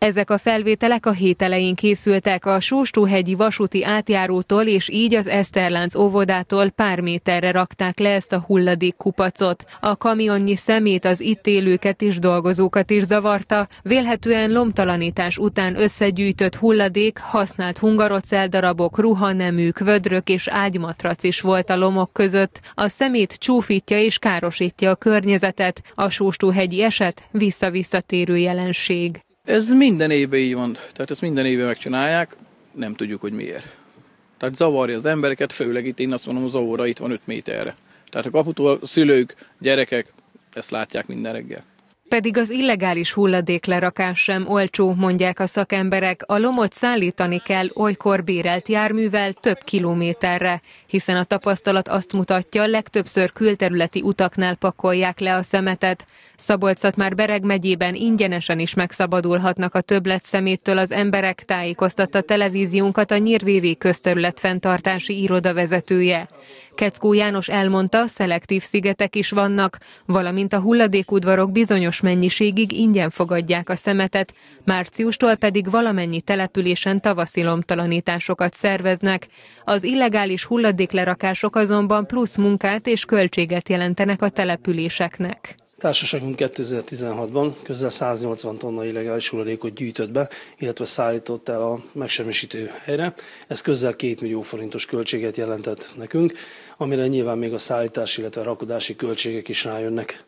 Ezek a felvételek a hét elején készültek a Sóstóhegyi vasúti átjárótól, és így az Eszterlánc óvodától pár méterre rakták le ezt a hulladék kupacot. A kamionnyi szemét az itt élőket és dolgozókat is zavarta, vélhetően lomtalanítás után összegyűjtött hulladék, használt hungarocelldarabok, darabok, ruhaneműk, vödrök és ágymatrac is volt a lomok között. A szemét csúfítja és károsítja a környezetet, a Sóstóhegyi eset visszavisszatérő jelenség. Ez minden évben így van, tehát ezt minden évben megcsinálják, nem tudjuk, hogy miért. Tehát zavarja az embereket, főleg itt én azt mondom, az óra itt van 5 méterre. Tehát a kaputól szülők, gyerekek ezt látják minden reggel. Pedig az illegális hulladék lerakás sem olcsó, mondják a szakemberek, a lomot szállítani kell olykor bérelt járművel több kilométerre, hiszen a tapasztalat azt mutatja, legtöbbször külterületi utaknál pakolják le a szemetet. szabolcs már Bereg megyében ingyenesen is megszabadulhatnak a többlet szeméttől az emberek, tájékoztatta televíziónkat a Nyírvévé közterület fenntartási iroda vezetője. Keckó János elmondta, szelektív szigetek is vannak, valamint a hulladékudvarok bizonyos bizonyos mennyiségig ingyen fogadják a szemetet, márciustól pedig valamennyi településen tavaszi lomtalanításokat szerveznek. Az illegális hulladéklerakások azonban plusz munkát és költséget jelentenek a településeknek. Társaságunk 2016-ban közel 180 tonna illegális hulladékot gyűjtött be, illetve szállított el a megsemmisítő helyre. Ez közel 2 millió forintos költséget jelentett nekünk, amire nyilván még a szállítás, illetve a rakodási költségek is rájönnek.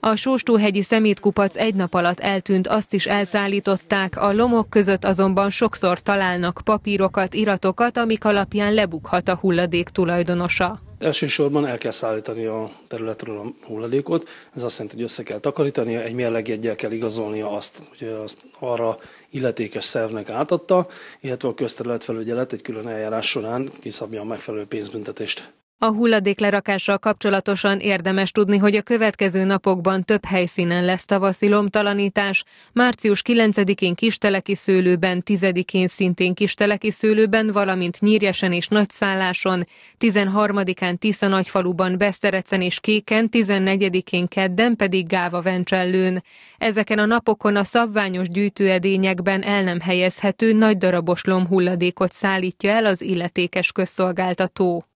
A Sóstóhegyi szemétkupac egy nap alatt eltűnt, azt is elszállították, a lomok között azonban sokszor találnak papírokat, iratokat, amik alapján lebukhat a hulladék tulajdonosa. Elsősorban el kell szállítani a területről a hulladékot, ez azt jelenti, hogy össze kell takarítani, egy mérlegjegyel kell igazolnia azt, hogy azt arra illetékes szervnek átadta, illetve a közterületfelügyelet egy külön eljárás során kiszabja a megfelelő pénzbüntetést. A hulladéklerakással kapcsolatosan érdemes tudni, hogy a következő napokban több helyszínen lesz tavaszi lomtalanítás, március 9-én Kisteleki szőlőben, 10-én szintén Kisteleki szőlőben, valamint Nyírjesen és Nagyszálláson, 13-án Tisza nagyfaluban, Beszterecen és Kéken, 14-én Kedden pedig Gáva Vencsellőn. Ezeken a napokon a szabványos gyűjtőedényekben el nem helyezhető nagy darabos lomhulladékot szállítja el az illetékes közszolgáltató.